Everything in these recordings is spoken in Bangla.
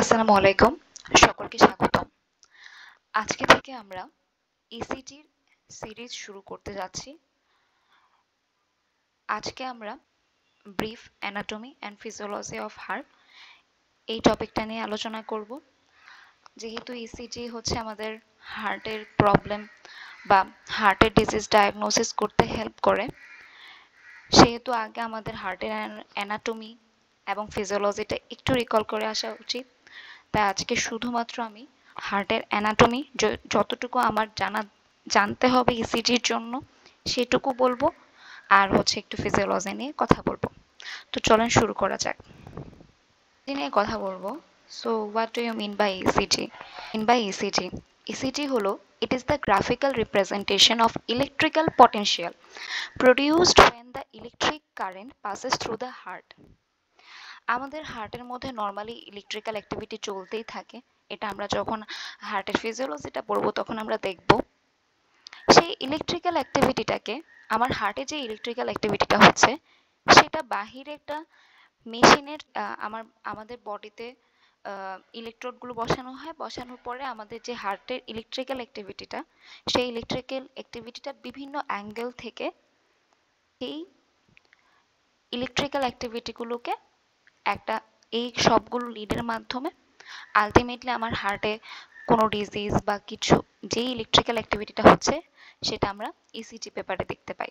আসসালামু আলাইকুম সকলকে স্বাগতম আজকে থেকে আমরা ইসিটির e সিরিজ শুরু করতে যাচ্ছি আজকে আমরা brief anatomy and physiology of heart এই টপিকটা নিয়ে আলোচনা করব যেহেতু ইসিটি e হচ্ছে আমাদের হার্টের প্রবলেম বা হার্টের ডিজিজ ডায়াগনোসিস করতে হেল্প করে সেহেতু আগে আমাদের হার্টের অ্যানাটমি এবং ফিজিওলজিটা একটু রিকল করে আসা উচিত তাই আজকে শুধুমাত্র আমি হার্টের অ্যানাটমি যতটুকু আমার জানা জানতে হবে ইসিজির e জন্য সেটুকু বলবো আর হচ্ছে একটু ফিজিওলজি নিয়ে কথা বলবো তো চলেন শুরু করা যাক e নিয়ে কথা বলবো so what do you mean by ECG mean by ECG ECG হলো it is the graphical representation of electrical potential produced when the electric current passes through the heart আমাদের হার্টের মধ্যে নর্মালি ইলেকট্রিক্যাল অ্যাক্টিভিটি চলতেই থাকে এটা আমরা যখন হার্টের ফিজিওলজিটা পড়বো তখন আমরা দেখব সেই ইলেকট্রিক্যাল অ্যাক্টিভিটিটাকে আমার হার্টে যে ইলেকট্রিক্যাল অ্যাক্টিভিটিটা হচ্ছে সেটা বাহিরে একটা মেশিনের আমার আমাদের বডিতে ইলেকট্রোডগুলো বসানো হয় বসানোর পরে আমাদের যে হার্টের ইলেকট্রিক্যাল অ্যাক্টিভিটিটা সেই ইলেকট্রিক্যাল অ্যাক্টিভিটিটা বিভিন্ন অ্যাঙ্গেল থেকে সেই ইলেকট্রিক্যাল অ্যাক্টিভিটিগুলোকে একটা এই সবগুলো লিডের মাধ্যমে আলটিমেটলি আমার হার্টে কোনো ডিজিজ বা কিছু যেই ইলেকট্রিক্যাল অ্যাক্টিভিটিটা হচ্ছে সেটা আমরা ইসিটি e পেপারে দেখতে পাই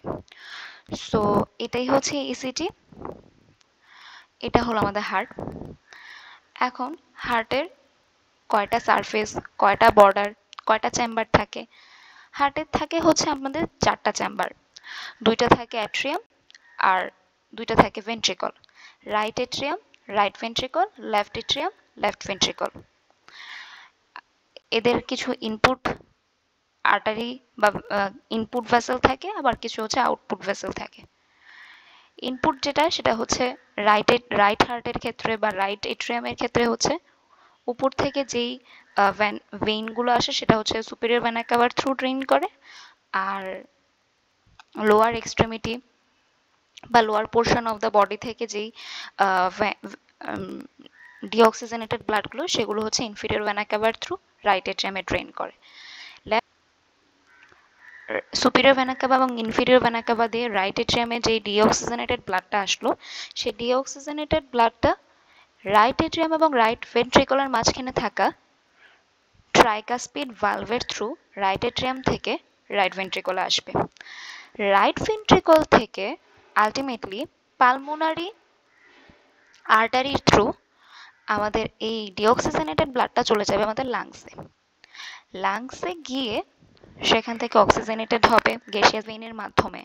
সো এটাই হচ্ছে ইসিটি e এটা হলো আমাদের হার্ট এখন হার্টের কয়টা সারফেস কয়টা বর্ডার কয়টা চেম্বার থাকে হার্টের থাকে হচ্ছে আমাদের চারটা চেম্বার দুইটা থাকে অ্যাট্রিয়াম আর দুইটা থাকে ventricle right atrium, right ventricle, left atrium, left ventricle. এদের কিছু ইনপুট আর্টারি বা ইনপুট ভেসেল থাকে আবার কিছু হচ্ছে আউটপুট ভেসেল থাকে ইনপুট যেটা সেটা হচ্ছে রাইট রাইট হার্টের ক্ষেত্রে বা রাইট এট্রিয়ামের ক্ষেত্রে হচ্ছে উপর থেকে যেই ভ্যান ভেইনগুলো আসে সেটা হচ্ছে superior vena cava through drain করে আর লোয়ার এক্সট্রিমিটি বা lower portion of the body থেকে যেই ডিঅক্সিজেনেটেড ব্লাডগুলো সেগুলো হচ্ছে inferior vena cava through right এট্রিয়ামে ড্রেন করে সুপিরিয়র ভেনা এবং ইনফিরিয়র ভেনা দিয়ে রাইট এট্রিয়ামে যে ডিঅক্সিজেনেটেড ব্লাডটা আসলো সেই ডিঅক্সিজেনেটেড ব্লাডটা রাইট এট্রিয়াম এবং রাইট ভেন্ট্রিকুলার মাঝখানে থাকা ট্রাইকাসপিড ভালভের থ্রু রাইট এট্রিয়াম থেকে রাইট ভেন্ট্রিকলে আসবে রাইট ভেন্ট্রিকল থেকে আলটিমেটলি পালমোনারি আর্টারি থ্রু আমাদের এই ডিঅক্সিজেনেটেড ব্লাডটা চলে যাবে আমাদের লাংসে লাংসে গিয়ে সেখান থেকে অক্সিজেনেটেড হবে গ্যাসিয়াস ভেইনের মাধ্যমে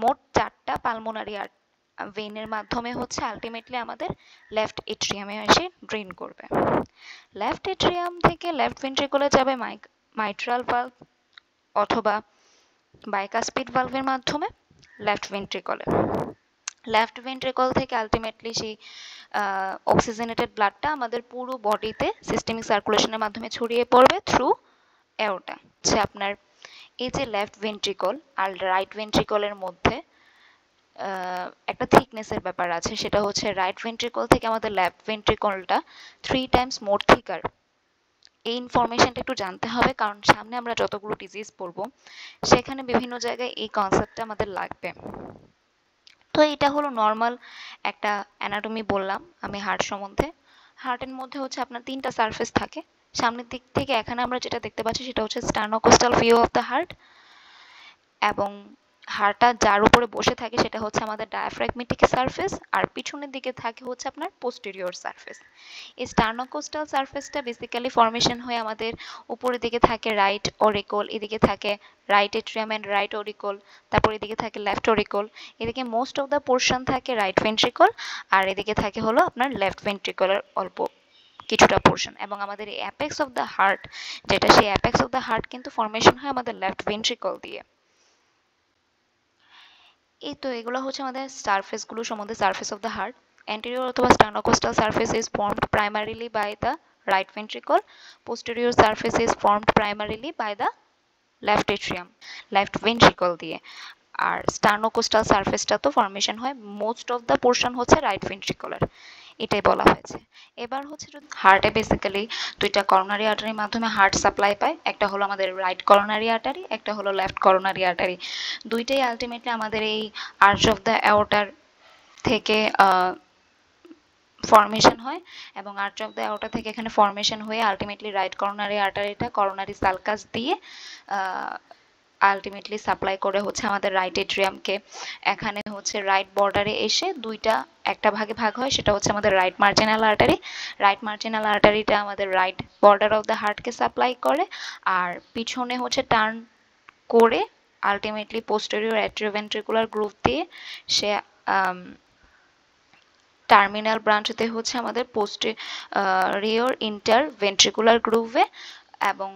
মোট চারটা পালমোনারি ভেইনের মাধ্যমে হচ্ছে আলটিমেটলি আমাদের লেফট এট্রিয়ামে এসে ড্রেন করবে লেফট এট্রিয়াম থেকে লেফট ভেন্ট্রিকুলে যাবে মাইক মাইট্রাল ভাল্ভ অথবা বাইকাসপিড ভাল্ভের মাধ্যমে লেফট ভেন্ট্রিকলে লেফট ভেন্ট্রিকল থেকে আলটিমেটলি সেই অক্সিজেনেটেড ব্লাডটা আমাদের পুরো বডিতে সিস্টেমিক সার্কুলেশনের মাধ্যমে ছড়িয়ে পড়বে থ্রু এওটা হচ্ছে আপনার এই যে লেফট ভেন্ট্রিকল আর রাইট ভেন্ট্রিকলের মধ্যে একটা থিকনেসের ব্যাপার আছে সেটা হচ্ছে রাইট ভেন্ট্রিকল থেকে আমাদের লেফট ভেন্ট্রিকলটা থ্রি টাইমস মোর থিকার এই ইনফরমেশনটা একটু জানতে হবে কারণ সামনে আমরা যতগুলো ডিজিজ পড়বো সেখানে বিভিন্ন জায়গায় এই কনসেপ্টটা আমাদের লাগবে তো এটা হলো নর্মাল একটা অ্যানাটমি বললাম আমি হার্ট সম্বন্ধে হার্টের মধ্যে হচ্ছে আপনার তিনটা সারফেস থাকে সামনের দিক থেকে এখানে আমরা যেটা দেখতে পাচ্ছি সেটা হচ্ছে sternocostal view of the heart এবং হাড়টা যার উপরে বসে থাকে সেটা হচ্ছে আমাদের ডায়াফ্রাগমেটিক সারফেস আর পিছনের দিকে থাকে হচ্ছে আপনার পোস্টেরিয়র সারফেস এই স্টার্নোকোস্টাল সারফেসটা বেসিক্যালি ফর্মেশন হয়ে আমাদের উপরের দিকে থাকে রাইট অরিকল এদিকে থাকে right atrium and right auricle তারপর এদিকে থাকে লেফট অরিকল এদিকে মোস্ট অফ দ্য পোর্শন থাকে রাইট ভেন্ট্রিকল আর এদিকে থাকে হলো আপনার লেফট ভেন্ট্রিকলের অল্প কিছুটা পোর্শন এবং আমাদের এই অ্যাপেক্স অফ দ্য হার্ট যেটা সেই অ্যাপেক্স অফ দ্য হার্ট কিন্তু ফর্মেশন হয় আমাদের লেফট ভেন্ট্রিকল দিয়ে এই তো এগুলো হচ্ছে আমাদের গুলো সম্বন্ধে surface of the heart anterior অথবা sternocostal surface is form primarily by the right ventricle posterior surface is form primarily by the left atrium left ventricle দিয়ে আর স্টার্নোকোস্টাল সারফেসটা তো ফর্মেশন হয় মোস্ট অফ দ্য পোর্শন হচ্ছে রাইট ভেন্ট্রিকুলার এটাই বলা হয়েছে এবার হচ্ছে যদি হার্টে বেসিক্যালি দুইটা করোনারি আর্টারির মাধ্যমে হার্ট সাপ্লাই পায় একটা হলো আমাদের রাইট করোনারি আর্টারি একটা হলো লেফট করোনারি আর্টারি দুইটাই আলটিমেটলি আমাদের এই আর্চ অফ দ্য অ্যাওটার থেকে ফর্মেশন হয় এবং আর্চ অফ দ্য অ্যাওটার থেকে এখানে ফর্মেশন হয়ে আলটিমেটলি রাইট করোনারি আর্টারিটা করোনারি সালকাস দিয়ে আলটিমেটলি সাপ্লাই করে হচ্ছে আমাদের রাইট এট্রিয়ামকে এখানে হচ্ছে রাইট বর্ডারে এসে দুইটা একটা ভাগে ভাগ হয় সেটা হচ্ছে আমাদের right marginal artery right marginal আর্টারিটা আমাদের রাইট বর্ডার অফ দ্য হার্টকে সাপ্লাই করে আর পিছনে হচ্ছে টার্ন করে আলটিমেটলি পোস্টেরিয়র অ্যাট্রিভেন্ট্রিকুলার গ্রুপ দিয়ে সে টার্মিনাল ব্রাঞ্চতে হচ্ছে আমাদের রিওর ইন্টার ভেন্ট্রিকুলার গ্রুপে এবং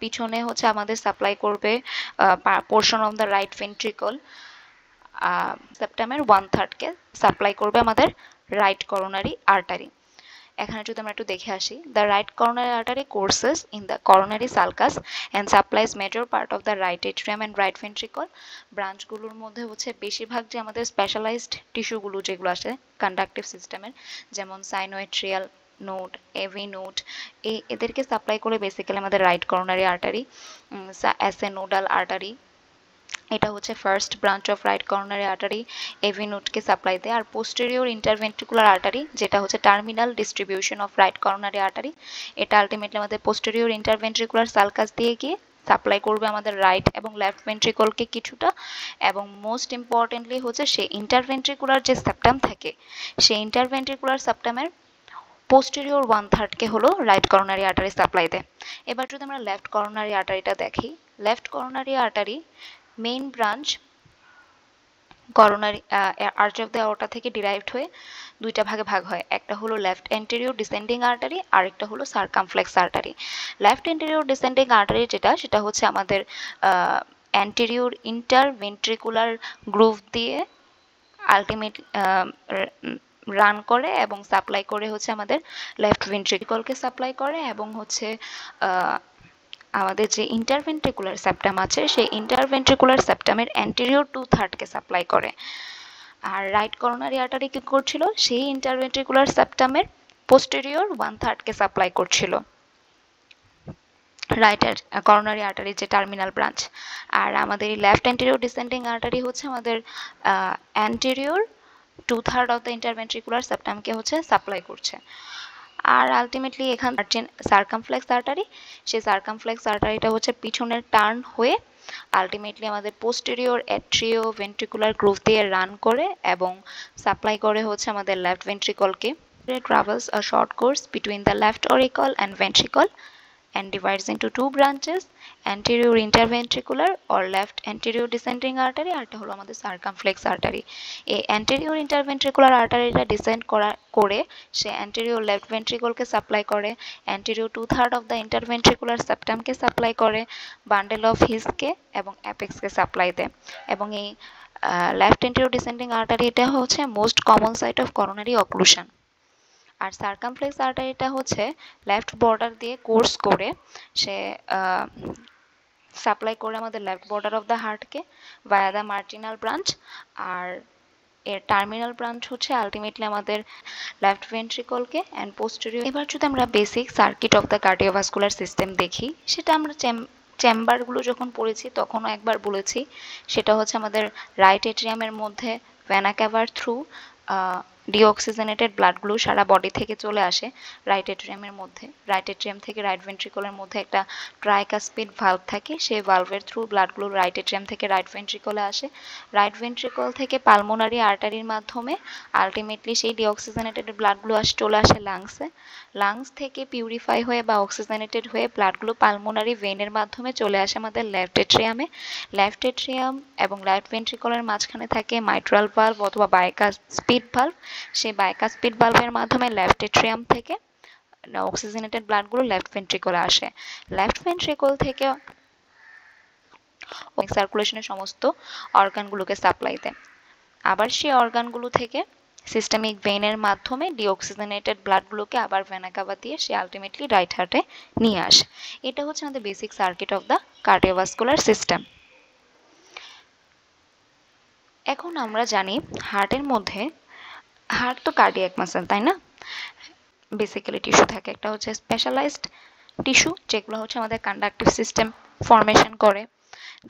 পিছনে হচ্ছে আমাদের সাপ্লাই করবে portion of the right ventricle সেপ্টামের ওয়ান থার্ডকে সাপ্লাই করবে আমাদের রাইট করোনারি আর্টারি এখানে যদি আমরা একটু দেখে আসি the right coronary artery courses in the coronary sulcus and supplies major part of the right atrium and right ventricle ব্রাঞ্চগুলোর মধ্যে হচ্ছে বেশিরভাগ যে আমাদের স্পেশালাইজড টিস্যুগুলো যেগুলো আসে কন্ডাক্টিভ সিস্টেমের যেমন সাইনোয়েট্রিয়াল নোট এভি নোট এই এদেরকে সাপ্লাই করে বেসিক্যালি আমাদের right coronary artery A nodal artery এটা হচ্ছে first branch of right coronary artery এভিনুটকে সাপ্লাই দেয় আর পোস্টেরিয়র ইন্টারভেন্টিকুলার আর্টারি যেটা হচ্ছে terminal distribution of right coronary artery এটা আলটিমেটলি আমাদের পোস্টেরিয়র ইন্টারভেন্ট্রিকুলার সালকাস দিয়ে গিয়ে সাপ্লাই করবে আমাদের রাইট এবং লেফট ভেন্ট্রিকলকে কিছুটা এবং মোস্ট ইম্পর্টেন্টলি হচ্ছে সেই ইন্টারভেন্ট্রিকুলার যে সাপটাম থাকে সেই ইন্টারভেন্ট্রিকুলার সাপটামের পোস্টেরিয়র ওয়ান থার্ডকে হলো রাইট করোনারি আর্টারি সাপ্লাই দেয় এবার যদি আমরা লেফট করোনারি আর্টারিটা দেখি left coronary artery main branch coronary arch of the aorta থেকে ডিরাইভড হয়ে দুইটা ভাগে ভাগ হয় একটা হলো লেফট এন্টেরিয়র ডিসেন্ডিং আর্টারি আর একটা হলো circumflex artery left anterior descending artery যেটা সেটা হচ্ছে আমাদের অ্যান্টেরিয়র ভেন্ট্রিকুলার গ্রুভ দিয়ে আলটিমেট রান করে এবং সাপ্লাই করে হচ্ছে আমাদের লেফট ভেন্ট্রিকলকে সাপ্লাই করে এবং হচ্ছে আমাদের যে ইন্টারভেন্ট্রিকুলার সেপ্টাম আছে সেই ইন্টারভেন্ট্রিকুলার সেপ্টামের অ্যান্টেরিয়র টু থার্ডকে সাপ্লাই করে আর রাইট করোনারি আর্টারি কি করছিল সেই ইন্টারভেন্ট্রিকুলার সেপ্টামের পোস্টেরিয়র ওয়ান থার্ডকে সাপ্লাই করছিল রাইট করোনারি আর্টারি যে টার্মিনাল ব্রাঞ্চ আর আমাদের লেফট অ্যান্টেরিয়র ডিসেন্ডিং আর্টারি হচ্ছে আমাদের anterior two third of the interventricular সাবটামকে হচ্ছে সাপ্লাই করছে আর আলটিমেটলি এখান সার্কামফ্লেক্স আর্টারি সেই সার্কামফ্লেক্স আর্টারিটা হচ্ছে পিছনের টার্ন হয়ে আলটিমেটলি আমাদের পোস্টেরিয়র অ্যাট্রিও ভেন্ট্রিকুলার গ্রুপ দিয়ে রান করে এবং সাপ্লাই করে হচ্ছে আমাদের লেফট ভেন্ট্রিকলকে travels a short course between the left auricle and ventricle and divides into two branches anterior interventricular or left anterior descending artery আরটা হলো আমাদের circumflex artery এই anterior interventricular arteryটা descend করে সে anterior left ventricle কে supply করে anterior 2/3 of the interventricular septum K supply করে bundle of his কে এবং apex কে supply দেয় এবং এই লেফট anterior descending artery এটা হচ্ছে most common site of coronary occlusion আর সার্কামফ্লেক্স আর্টারিটা হচ্ছে লেফট বর্ডার দিয়ে কোর্স করে সে সাপ্লাই করে আমাদের লেফট বর্ডার অফ দ্য হার্টকে ভায়া দ্য মার্জিনাল ব্রাঞ্চ আর এর টার্মিনাল ব্রাঞ্চ হচ্ছে আলটিমেটলি আমাদের লেফট ভেন্ট্রিকলকে অ্যান্ড পোস্টেরিয়র এবার যদি আমরা basic circuit of the cardiovascular system দেখি সেটা আমরা চেম্বারগুলো যখন পড়েছি তখনও একবার বলেছি সেটা হচ্ছে আমাদের রাইট এট্রিয়ামের মধ্যে ভ্যানাক্যাভার থ্রু ডিঅক্সিজেনেটেড ব্লাডগুলো সারা বডি থেকে চলে আসে রাইট এট্রিয়ামের মধ্যে রাইট এট্রিয়াম থেকে রাইট ভেন্ট্রিকলের মধ্যে একটা ট্রাইকাসপিড ভাল্ভ থাকে সেই ভাল্ভের থ্রু ব্লাডগুলো রাইট এট্রিয়াম থেকে রাইট ভেন্ট্রিকলে আসে রাইট ভেন্ট্রিকল থেকে পালমোনারি আর্টারির মাধ্যমে আলটিমেটলি সেই ডিঅক্সিজেনেটেড ব্লাডগুলো আসে চলে আসে লাংসে লাংস থেকে পিউরিফাই হয়ে বা অক্সিজেনেটেড হয়ে ব্লাডগুলো পালমোনারি ভেনের মাধ্যমে চলে আসে আমাদের লেফট এট্রিয়ামে লেফট এট্রিয়াম এবং লাইট ভেন্ট্রিকলের মাঝখানে থাকে মাইট্রাল ভাল্ভ অথবা স্পিড ভাল্ভ সেই বায়োকাসপিড বাল্বের মাধ্যমে এট্রিয়াম থেকে অক্সিজেনেটেড ব্লাডগুলো লেফট ভেন্ট্রিকলে আসে লেফট ভেন্ট্রিকল থেকে সার্কুলেশনের সমস্ত অর্গানগুলোকে সাপ্লাই দেয় আবার সেই অর্গানগুলো থেকে সিস্টেমিক ভেইনের মাধ্যমে ডিঅক্সিজেনেটেড ব্লাডগুলোকে আবার ভেনাকাবা দিয়ে সে আলটিমেটলি রাইট হার্টে নিয়ে আসে এটা হচ্ছে আমাদের basic circuit of the cardiovascular system এখন আমরা জানি হার্টের মধ্যে হার্ট তো কার্ডিয়াক মাসেল তাই না বেসিক্যালি টিস্যু থাকে একটা হচ্ছে স্পেশালাইজড টিস্যু যেগুলো হচ্ছে আমাদের কন্ডাক্টিভ সিস্টেম ফর্মেশন করে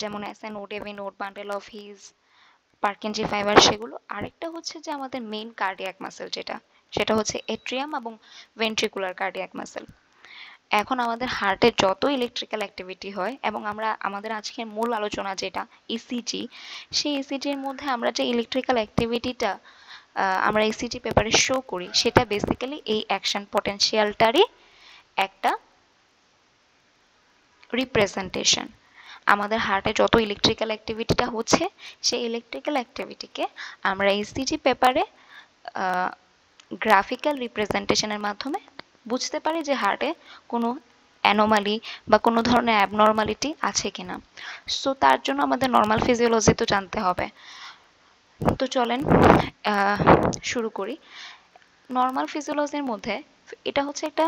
যেমন S A node AV node bundle of His Purkinje fibre সেগুলো আরেকটা হচ্ছে যে আমাদের মেইন কার্ডিয়াক মাসেল যেটা সেটা হচ্ছে এট্রিয়াম এবং ভেন্ট্রিকুলার কার্ডিয়াক মাসেল এখন আমাদের হার্টে যত ইলেকট্রিক্যাল অ্যাক্টিভিটি হয় এবং আমরা আমাদের আজকের মূল আলোচনা যেটা ইসিজি e সেই ইসিজির e মধ্যে আমরা যে ইলেকট্রিক্যাল অ্যাক্টিভিটিটা আমরা এসিটি পেপারে শো করি সেটা বেসিক্যালি এই অ্যাকশন পটেনশিয়ালটারই একটা রিপ্রেজেন্টেশন আমাদের হার্টে যত ইলেকট্রিক্যাল অ্যাক্টিভিটিটা হচ্ছে সেই ইলেকট্রিক্যাল অ্যাক্টিভিটিকে আমরা এসিটি পেপারে গ্রাফিক্যাল রিপ্রেজেন্টেশনের মাধ্যমে বুঝতে পারি যে হার্টে কোনো অ্যানোমালি বা কোনো ধরনের অ্যাবনর্মালিটি আছে কিনা সো তার জন্য আমাদের নর্মাল ফিজিওলজি তো জানতে হবে তো চলেন শুরু করি নর্মাল ফিজিওলজির মধ্যে এটা হচ্ছে একটা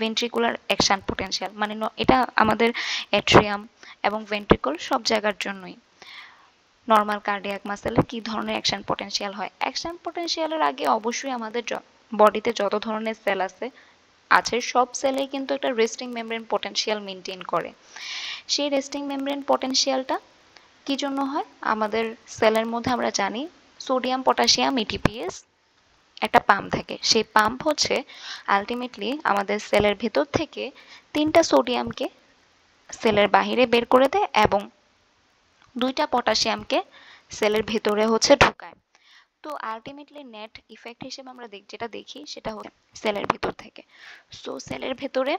ভেন্ট্রিকুলার অ্যাকশান পোটেনশিয়াল মানে এটা আমাদের অ্যাট্রিয়াম এবং ভেন্ট্রিকল সব জায়গার জন্যই নর্মাল কার্ডিয়াক মাসেলে কি ধরনের অ্যাকশান পটেনশিয়াল হয় অ্যাকশান পটেনশিয়ালের আগে অবশ্যই আমাদের বডিতে যত ধরনের সেল আছে আছে সব সেলেই কিন্তু একটা রেস্টিং মেমব্রেন পটেনশিয়াল মেনটেন করে সেই রেস্টিং মেমব্রেন পটেনশিয়ালটা কি জন্য হয় আমাদের সেলের মধ্যে আমরা জানি সোডিয়াম পটাশিয়াম ইটিপিএস e একটা পাম্প থাকে সেই পাম্প হচ্ছে আলটিমেটলি আমাদের সেলের ভেতর থেকে তিনটা সোডিয়ামকে সেলের বাহিরে বের করে দেয় এবং দুইটা পটাশিয়ামকে সেলের ভেতরে হচ্ছে ঢুকায় তো আলটিমেটলি নেট ইফেক্ট হিসেবে আমরা দেখ যেটা দেখি সেটা হচ্ছে সেলের ভেতর থেকে সো সেলের ভেতরে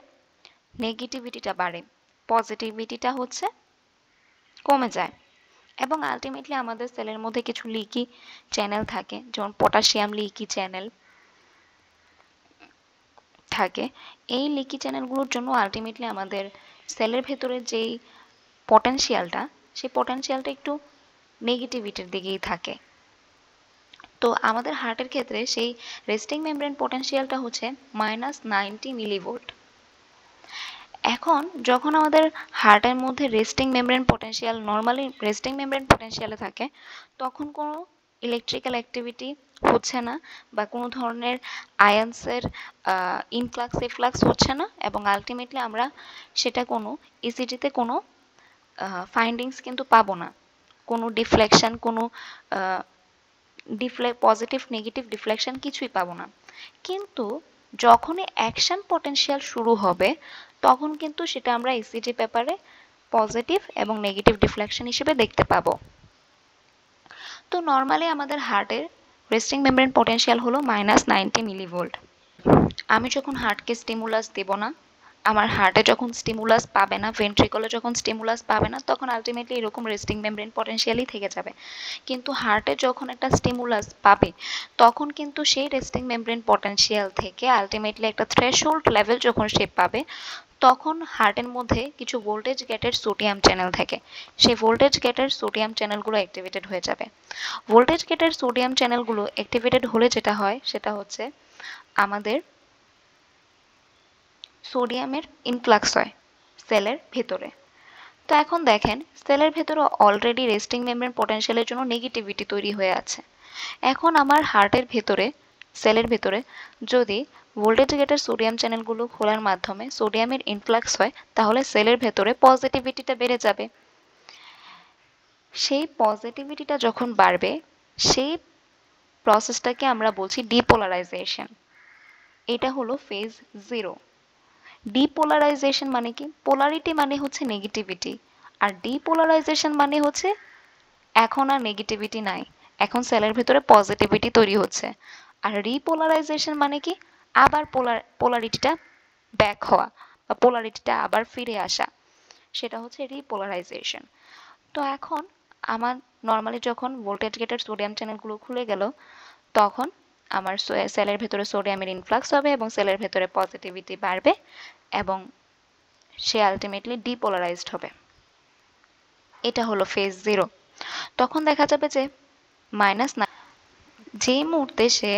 নেগেটিভিটিটা বাড়ে পজিটিভিটিটা হচ্ছে কমে যায় এবং আলটিমেটলি আমাদের সেলের মধ্যে কিছু লিকি চ্যানেল থাকে যেমন পটাশিয়াম লিকি চ্যানেল থাকে এই লিকি চ্যানেলগুলোর জন্য আলটিমেটলি আমাদের সেলের ভেতরে যেই পটেনশিয়ালটা সেই পটেনশিয়ালটা একটু নেগেটিভিটির দিকেই থাকে তো আমাদের হার্টের ক্ষেত্রে সেই রেস্টিং মেমব্রেন পটেনশিয়ালটা হচ্ছে মাইনাস নাইনটি মিলিভোল্ট এখন যখন আমাদের হার্টের মধ্যে resting membrane potential normally resting membrane পটেনশিয়ালে থাকে তখন কোনো ইলেকট্রিক্যাল অ্যাক্টিভিটি হচ্ছে না বা কোনো ধরনের আয়ান্সের ইনফ্লাক্স এফ্লাক্স হচ্ছে না এবং আলটিমেটলি আমরা সেটা কোনো ইসিটিতে কোনো ফাইন্ডিংস কিন্তু পাবো না কোনো ডিফ্লেকশন কোনো ডিফ্লে পজিটিভ নেগেটিভ ডিফ্লেকশান কিছুই পাবো না কিন্তু যখনই অ্যাকশন পটেনশিয়াল শুরু হবে তখন কিন্তু সেটা আমরা ইসিটি পেপারে পজিটিভ এবং নেগেটিভ ডিফ্লেকশন হিসেবে দেখতে পাবো তো নর্মালি আমাদের হার্টের রেস্টিং মেমব্রেন পটেনশিয়াল হলো মাইনাস নাইনটি মিলিভোল্ট আমি যখন হার্টকে স্টিমুলাস দেব না আমার হার্টে যখন স্টিমুলাস পাবে না ভেন্ট্রিকলে যখন স্টিমুলাস পাবে না তখন আলটিমেটলি এরকম রেস্টিং মেমব্রেন পটেনশিয়ালই থেকে যাবে কিন্তু হার্টে যখন একটা স্টিমুলাস পাবে তখন কিন্তু সেই রেস্টিং মেমব্রেন পটেনশিয়াল থেকে আলটিমেটলি একটা থ্রেশহোল্ড লেভেল যখন সে পাবে তখন হার্টের মধ্যে কিছু ভোল্টেজ গেটের সোডিয়াম চ্যানেল থাকে সেই ভোল্টেজ গেটের সোডিয়াম চ্যানেলগুলো অ্যাক্টিভেটেড হয়ে যাবে ভোল্টেজ গেটের সোডিয়াম চ্যানেলগুলো অ্যাক্টিভেটেড হলে যেটা হয় সেটা হচ্ছে আমাদের সোডিয়ামের ইনফ্লাক্স হয় সেলের ভেতরে তো এখন দেখেন সেলের ভেতরে অলরেডি রেস্টিং মেমব্রেন পটেনশিয়ালের জন্য নেগেটিভিটি তৈরি হয়ে আছে এখন আমার হার্টের ভেতরে সেলের ভিতরে যদি ভোল্টেজ গেটের সোডিয়াম চ্যানেলগুলো খোলার মাধ্যমে সোডিয়ামের ইনফ্লাক্স হয় তাহলে সেলের ভেতরে পজিটিভিটিটা বেড়ে যাবে সেই পজিটিভিটিটা যখন বাড়বে সেই প্রসেসটাকে আমরা বলছি ডিপোলারাইজেশন এটা হলো ফেজ জিরো ডিপোলারাইজেশন মানে কি পোলারিটি মানে হচ্ছে নেগেটিভিটি আর ডিপোলারাইজেশন মানে হচ্ছে এখন আর নেগেটিভিটি নাই এখন সেলের ভেতরে পজিটিভিটি তৈরি হচ্ছে আর রিপোলারাইজেশন মানে কি আবার পোলার পোলারিটিটা ব্যাক হওয়া বা পোলারিটিটা আবার ফিরে আসা সেটা হচ্ছে রিপোলারাইজেশন তো এখন আমার নর্মালি যখন ভোল্টেজ গেটের সোডিয়াম চ্যানেলগুলো খুলে গেল তখন আমার সেলের ভেতরে সোডিয়ামের ইনফ্লাক্স হবে এবং সেলের ভেতরে পজিটিভিটি বাড়বে এবং সে আলটিমেটলি ডিপোলারাইজড হবে এটা হলো ফেজ জিরো তখন দেখা যাবে যে মাইনাস যেই মুহূর্তে সে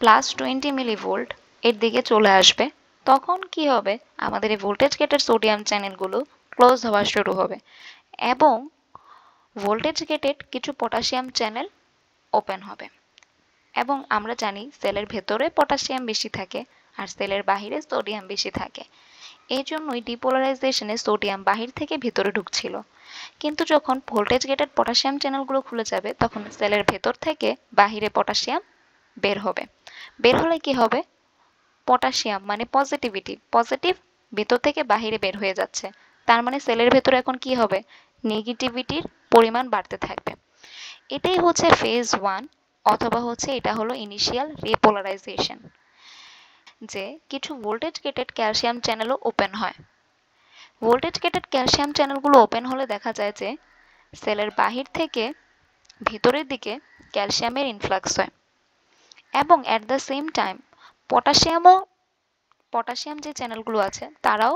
প্লাস টোয়েন্টি মিলি ভোল্ট এর দিকে চলে আসবে তখন কি হবে আমাদের এই ভোল্টেজ গেটের সোডিয়াম চ্যানেলগুলো ক্লোজ হওয়া শুরু হবে এবং ভোল্টেজ গেটেড কিছু পটাশিয়াম চ্যানেল ওপেন হবে এবং আমরা জানি সেলের ভেতরে পটাশিয়াম বেশি থাকে আর সেলের বাহিরে সোডিয়াম বেশি থাকে এই জন্যই ডিপোলারাইজেশনে সোডিয়াম বাহির থেকে ভিতরে ঢুকছিল কিন্তু যখন ভোল্টেজ গেটেড পটাশিয়াম চ্যানেলগুলো খুলে যাবে তখন সেলের ভেতর থেকে বাহিরে পটাশিয়াম বের হবে বের হলে কি হবে পটাশিয়াম মানে পজিটিভিটি পজিটিভ ভেতর থেকে বাহিরে বের হয়ে যাচ্ছে তার মানে সেলের ভেতরে এখন কি হবে নেগেটিভিটির পরিমাণ বাড়তে থাকবে এটাই হচ্ছে ফেজ ওয়ান অথবা হচ্ছে এটা হলো ইনিশিয়াল রিপোলারাইজেশন যে কিছু ভোল্টেজ গেটেড ক্যালসিয়াম চ্যানেলও ওপেন হয় ভোল্টেজ গেটেড ক্যালসিয়াম চ্যানেলগুলো ওপেন হলে দেখা যায় যে সেলের বাহির থেকে ভেতরের দিকে ক্যালসিয়ামের ইনফ্লাক্স হয় এবং অ্যাট দ্য সেম টাইম পটাশিয়ামও পটাশিয়াম যে চ্যানেলগুলো আছে তারাও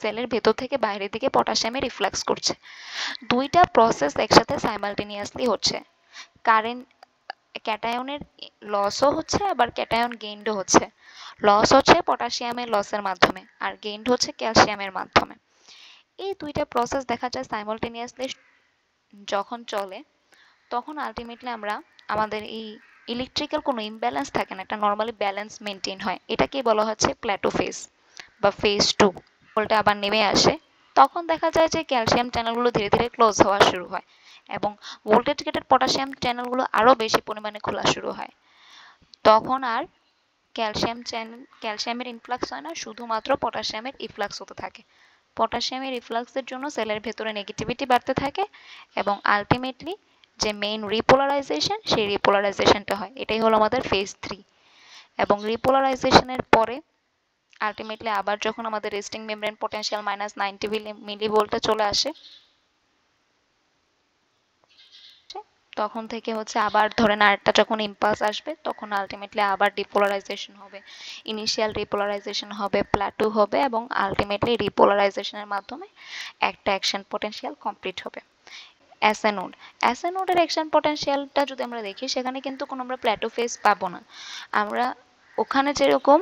সেলের ভেতর থেকে বাইরের দিকে পটাশিয়ামে রিফ্লাক্স করছে দুইটা প্রসেস একসাথে সাইমালটেনিয়াসলি হচ্ছে কারেন্ট ক্যাটায়নের লসও হচ্ছে আবার ক্যাটায়ন গেইনডও হচ্ছে লস হচ্ছে পটাশিয়ামের লসের মাধ্যমে আর গেইনড হচ্ছে ক্যালসিয়ামের মাধ্যমে এই দুইটা প্রসেস দেখা যায় সাইমলটেনিয়াসলি যখন চলে তখন আলটিমেটলি আমরা আমাদের এই ইলেকট্রিক্যাল কোনো ইমব্যালেন্স থাকে না এটা নর্মালি ব্যালেন্স মেনটেন হয় এটাকেই বলা হচ্ছে প্ল্যাটো ফেস বা ফেজ টু বলটা আবার নেমে আসে তখন দেখা যায় যে ক্যালসিয়াম চ্যানেলগুলো ধীরে ধীরে ক্লোজ হওয়া শুরু হয় এবং ভোল্টেজ গেটেড পটাশিয়াম চ্যানেলগুলো আরও বেশি পরিমাণে খোলা শুরু হয় তখন আর ক্যালসিয়াম চ্যানেল ক্যালসিয়ামের ইনফ্লাক্স হয় না শুধুমাত্র পটাশিয়ামের ইফ্লাক্স হতে থাকে পটাশিয়ামের রিফ্লাক্সের জন্য সেলের ভেতরে নেগেটিভিটি বাড়তে থাকে এবং আলটিমেটলি যে মেইন রিপোলারাইজেশন সেই রিপোলারাইজেশনটা হয় এটাই হলো আমাদের ফেজ থ্রি এবং রিপোলারাইজেশনের পরে আলটিমেটলি আবার যখন আমাদের resting membrane potential minus ninety মিলিভোল্টে চলে আসে তখন থেকে হচ্ছে আবার ধরেন আরেকটা যখন ইম্পালস আসবে তখন আলটিমেটলি আবার ডিপোলারাইজেশন হবে ইনিশিয়াল রিপোলারাইজেশন হবে প্লাটু হবে এবং আলটিমেটলি রিপোলারাইজেশনের মাধ্যমে একটা অ্যাকশন পটেনশিয়াল কমপ্লিট হবে অ্যাসেনোড অ্যাসেনোডের অ্যাকশন পটেনশিয়ালটা যদি আমরা দেখি সেখানে কিন্তু কোনো আমরা প্ল্যাটু ফেস পাবো না আমরা ওখানে যেরকম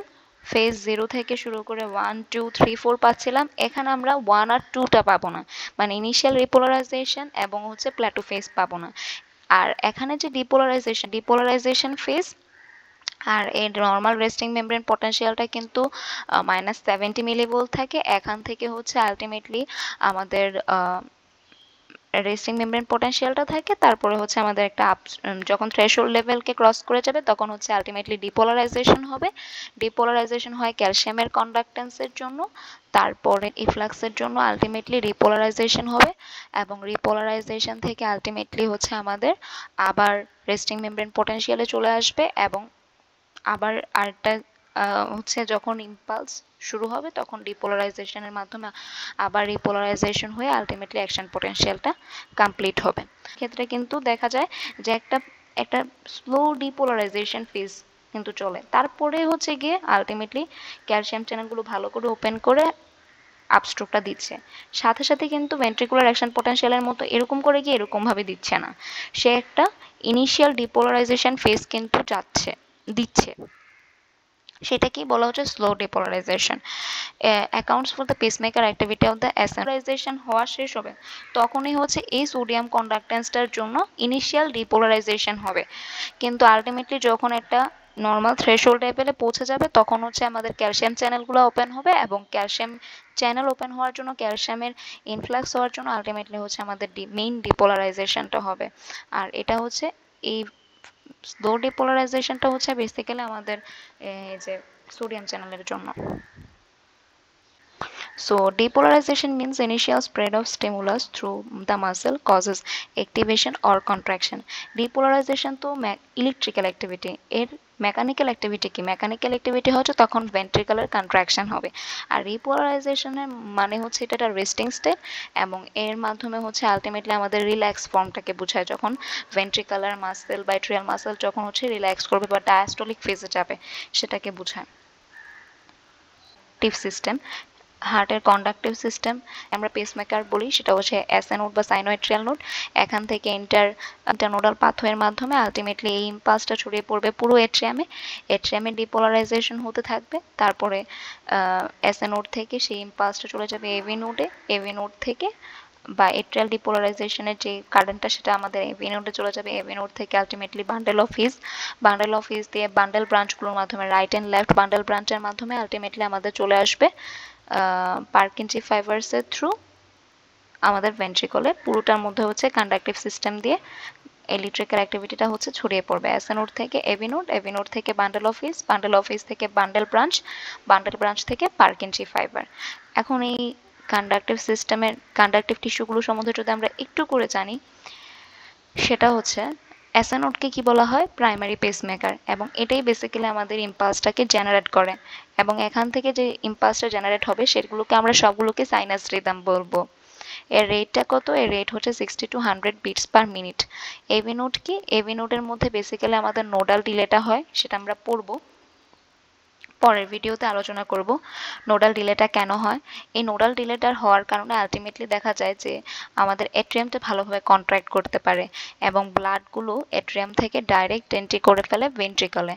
ফেজ জিরো থেকে শুরু করে ওয়ান টু থ্রি ফোর পাচ্ছিলাম এখানে আমরা ওয়ান আর টুটা পাবো না মানে ইনিশিয়াল রিপোলারাইজেশন এবং হচ্ছে প্ল্যাটো ফেজ পাবো না আর এখানে যে ডিপোলারাইজেশন ডিপোলারাইজেশন ফেজ আর এই নর্মাল রেস্টিং মেমব্রেন পটেনশিয়ালটা কিন্তু মাইনাস সেভেন্টি মিলিভোল্ট থাকে এখান থেকে হচ্ছে আলটিমেটলি আমাদের রেস্টিং মেমব্রেন পটেনশিয়ালটা থাকে তারপরে হচ্ছে আমাদের একটা আপ যখন থ্রেশোল্ড লেভেলকে ক্রস করে যাবে তখন হচ্ছে আলটিমেটলি ডিপোলারাইজেশন হবে ডিপোলারাইজেশন হয় ক্যালসিয়ামের কন্ডাক্টেন্সের জন্য তারপরে ইফ্লাক্সের জন্য আলটিমেটলি রিপোলারাইজেশন হবে এবং রিপোলারাইজেশন থেকে আলটিমেটলি হচ্ছে আমাদের আবার রেস্টিং মেমব্রেন পটেনশিয়ালে চলে আসবে এবং আবার আরেকটা হচ্ছে যখন ইম্পালস শুরু হবে তখন ডিপোলারাইজেশনের মাধ্যমে আবার রিপোলারাইজেশন হয়ে আলটিমেটলি অ্যাকশন পটেনশিয়ালটা কমপ্লিট হবে ক্ষেত্রে কিন্তু দেখা যায় যে একটা একটা স্লো ডিপোলারাইজেশন ফেজ কিন্তু চলে তারপরে হচ্ছে গিয়ে আলটিমেটলি ক্যালসিয়াম চ্যানেলগুলো ভালো করে ওপেন করে আপস্ট্রোকটা দিচ্ছে সাথে সাথে কিন্তু ভেন্ট্রিকুলার অ্যাকশন পটেনশিয়ালের মতো এরকম করে গিয়ে এরকমভাবে দিচ্ছে না সে একটা ইনিশিয়াল ডিপোলারাইজেশন ফেজ কিন্তু যাচ্ছে দিচ্ছে সেটাকে বলা হচ্ছে slow depolarization accounts for the pacemaker activity of the অ্যাসেন্টারাইজেশন হওয়া শেষ হবে তখনই হচ্ছে এই সোডিয়াম কন্ডাক্টেন্সটার জন্য ইনিশিয়াল ডিপোলারাইজেশন হবে কিন্তু আলটিমেটলি যখন একটা নর্মাল থ্রেশোল টাইপেলে পৌঁছে যাবে তখন হচ্ছে আমাদের ক্যালসিয়াম চ্যানেলগুলো ওপেন হবে এবং ক্যালসিয়াম চ্যানেল ওপেন হওয়ার জন্য ক্যালসিয়ামের ইনফ্লাক্স হওয়ার জন্য আলটিমেটলি হচ্ছে আমাদের মেইন ডিপোলারাইজেশনটা হবে আর এটা হচ্ছে এই স্লো ডিপোলারাইজেশনটা হচ্ছে বেসিক্যালি আমাদের এই যে সোডিয়াম চ্যানেলের জন্য So depolarization means initial spread of stimulus through the muscle causes activation or contraction. Depolarization তো electrical activity. It mechanical activity কি মেকানিক্যাল অ্যাক্টিভিটি হচ্ছে তখন ভেন্ট্রিকুলার কন্ট্রাকশন হবে আর রিপোলারাইজেশনের মানে হচ্ছে এটা একটা রেস্টিং স্টেট এবং এর মাধ্যমে হচ্ছে আলটিমেটলি আমাদের রিল্যাক্স ফর্মটাকে বোঝায় যখন ভেন্ট্রিকালার মাসেল বা ট্রিয়াল মাসেল যখন হচ্ছে রিল্যাক্স করবে বা ডায়াস্টোলিক ফেজে যাবে সেটাকে বোঝায় টিপ সিস্টেম হার্টের কন্ডাক্টিভ সিস্টেম আমরা পেসমেকার বলি সেটা হচ্ছে নোট বা সাইনোয়েট্রিয়াল নোট এখান থেকে ইন্টার ইন্টারনোডাল পাথওয়ের মাধ্যমে আলটিমেটলি এই ইম্পাসটা ছড়িয়ে পড়বে পুরো এট্রিয়ামে এট্রিয়ামে ডিপোলারাইজেশন হতে থাকবে তারপরে এস নোট থেকে সেই ইম্পাসটা চলে যাবে এভি নোটে এভি নোট থেকে বা এট্রিয়াল ডিপোলারাইজেশনের যে কারেন্টটা সেটা আমাদের এভি নোটে চলে যাবে এভি নোট থেকে ultimately bundle of His bundle of His দিয়ে বান্ডেল ব্রাঞ্চগুলোর মাধ্যমে রাইট অ্যান্ড লেফট বান্ডেল ব্রাঞ্চের মাধ্যমে আলটিমেটলি আমাদের চলে আসবে পার্কিনট্রি ফাইভার্সের থ্রু আমাদের ভেন্ট্রিকলে পুরোটার মধ্যে হচ্ছে কন্ডাক্টিভ সিস্টেম দিয়ে ইলেকট্রিক্যাল অ্যাক্টিভিটিটা হচ্ছে ছড়িয়ে পড়বে অ্যাসেনোড থেকে এভিনোড এভিনোড থেকে বান্ডেল অফিস বান্ডেল অফিস থেকে বান্ডেল ব্রাঞ্চ বান্ডেল ব্রাঞ্চ থেকে পার্কিনট্রি ফাইবার এখন এই কন্ডাক্টিভ সিস্টেমের কন্ডাক্টিভ টিস্যুগুলো সম্বন্ধে যদি আমরা একটু করে জানি সেটা হচ্ছে অ্যাসানোটকে কি বলা হয় প্রাইমারি পেসমেকার এবং এটাই বেসিক্যালি আমাদের ইম্পালসটাকে জেনারেট করে এবং এখান থেকে যে ইম্পালসটা জেনারেট হবে সেগুলোকে আমরা সবগুলোকে সাইনাস রিদম বলবো এর রেটটা কত এর রেট হচ্ছে sixty to hundred beats per minute AV node কি এভি নোটের মধ্যে বেসিক্যালি আমাদের নোডাল ডিলেটা হয় সেটা আমরা পড়বো পরের ভিডিওতে আলোচনা করব নোডাল ডিলেটা কেন হয় এই নোডাল ডিলেটার হওয়ার কারণে আলটিমেটলি দেখা যায় যে আমাদের অ্যাট্রিয়ামটা ভালোভাবে কন্ট্রাক্ট করতে পারে এবং ব্লাডগুলো অ্যাট্রিয়াম থেকে ডাইরেক্ট এন্ট্রি করে ফেলে ভেন্ট্রিকলে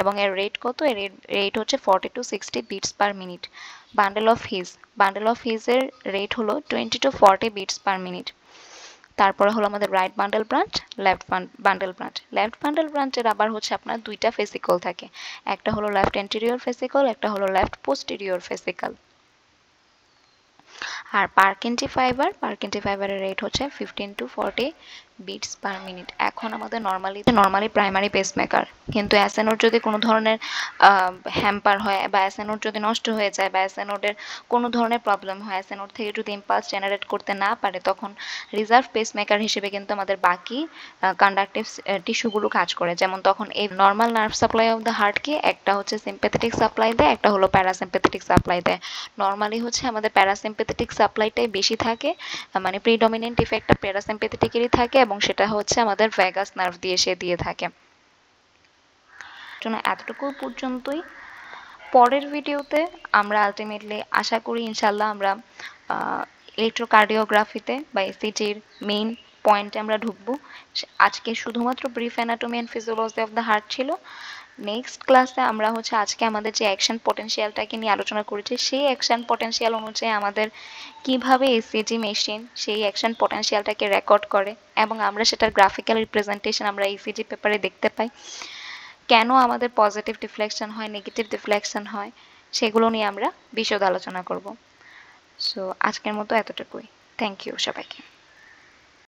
এবং এর রেট কত এর রেট হচ্ছে forty to sixty beats per minute bundle of His bundle of হিজের রেট হলো twenty to forty beats per minute তারপরে হলো আমাদের right bundle branch left bundle branch left bundle ব্রাঞ্চের আবার হচ্ছে আপনার দুইটা ফেসিকল থাকে একটা হলো লেফট এন্টেরিয়র ফেসিকল একটা হলো লেফট পোস্টেরিয়র ফেসিকল আর পার্কেন্টি ফাইবার পার্কেন্টি ফাইবারের রেট হচ্ছে fifteen to forty beats per minute এখন আমাদের নর্মালি নর্মালি প্রাইমারি পেসমেকার কিন্তু অ্যাসেনোড যদি কোনো ধরনের হ্যাম্পার হয় বা অ্যাসেনোড যদি নষ্ট হয়ে যায় বা অ্যাসেনোডের কোনো ধরনের প্রবলেম হয় অ্যাসেনোড থেকে যদি ইম্পালস জেনারেট করতে না পারে তখন রিজার্ভ পেসমেকার হিসেবে কিন্তু আমাদের বাকি কন্ডাক্টিভ টিস্যুগুলো কাজ করে যেমন তখন এই normal nerve supply of the হার্টকে একটা হচ্ছে সিম্পেথেটিক সাপ্লাই দেয় একটা হলো প্যারাসিম্পেথেটিক সাপ্লাই দেয় নর্মালি হচ্ছে আমাদের প্যারাসিম্পেথেটিক সাপ্লাইটাই বেশি থাকে মানে প্রিডমিনেন্ট ইফেক্টটা প্যারাসিম্পেথেটিকেরই থাকে এবং সেটা হচ্ছে আমাদের ভ্যাগাস নার্ভ দিয়ে সে দিয়ে থাকে জন্য এতটুকু পর্যন্তই পরের ভিডিওতে আমরা আলটিমেটলি আশা করি ইনশাল্লাহ আমরা ইলেকট্রোকার্ডিওগ্রাফিতে বা এসিটির মেইন পয়েন্টে আমরা ঢুকবো আজকে শুধুমাত্র brief anatomy and physiology of the heart ছিল নেক্সট ক্লাসে আমরা হচ্ছে আজকে আমাদের যে অ্যাকশন পটেনশিয়ালটাকে নিয়ে আলোচনা করেছি সেই অ্যাকশন পটেনশিয়াল অনুযায়ী আমাদের কিভাবে এসিজি মেশিন সেই অ্যাকশন পটেনশিয়ালটাকে রেকর্ড করে এবং আমরা সেটার গ্রাফিক্যাল রিপ্রেজেন্টেশন আমরা এসিজি পেপারে দেখতে পাই কেন আমাদের পজিটিভ ডিফ্লেকশান হয় নেগেটিভ ডিফ্লেকশান হয় সেগুলো নিয়ে আমরা বিশদ আলোচনা করব সো আজকের মতো এতটুকুই থ্যাংক ইউ সবাইকে